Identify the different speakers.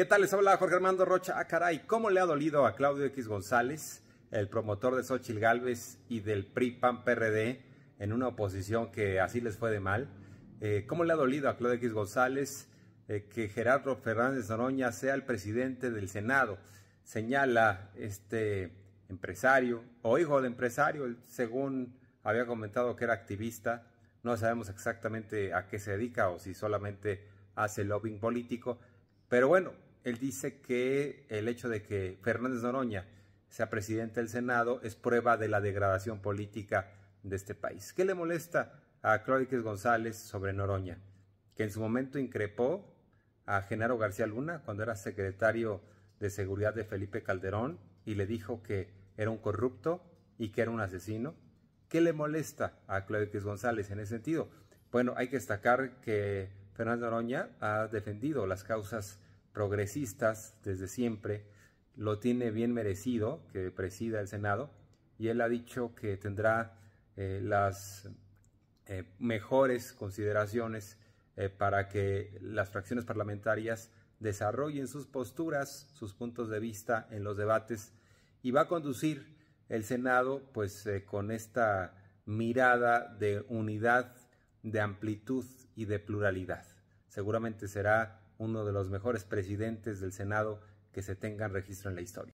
Speaker 1: ¿Qué tal? Les habla Jorge Armando Rocha. Ah, caray, ¿cómo le ha dolido a Claudio X González, el promotor de Xochil Gálvez y del PRI-PAN-PRD en una oposición que así les fue de mal? Eh, ¿Cómo le ha dolido a Claudio X González eh, que Gerardo Fernández Noroña sea el presidente del Senado? Señala este empresario o hijo de empresario, según había comentado que era activista. No sabemos exactamente a qué se dedica o si solamente hace lobbying político. Pero bueno, él dice que el hecho de que Fernández Noroña sea presidente del Senado es prueba de la degradación política de este país. ¿Qué le molesta a Clóriques González sobre Noroña? Que en su momento increpó a Genaro García Luna cuando era secretario de Seguridad de Felipe Calderón y le dijo que era un corrupto y que era un asesino. ¿Qué le molesta a Clóriques González en ese sentido? Bueno, hay que destacar que Fernández Noroña ha defendido las causas progresistas desde siempre, lo tiene bien merecido que presida el Senado y él ha dicho que tendrá eh, las eh, mejores consideraciones eh, para que las fracciones parlamentarias desarrollen sus posturas, sus puntos de vista en los debates y va a conducir el Senado pues con esta mirada de unidad, de amplitud y de pluralidad. Seguramente será uno de los mejores presidentes del Senado que se tengan registro en la historia.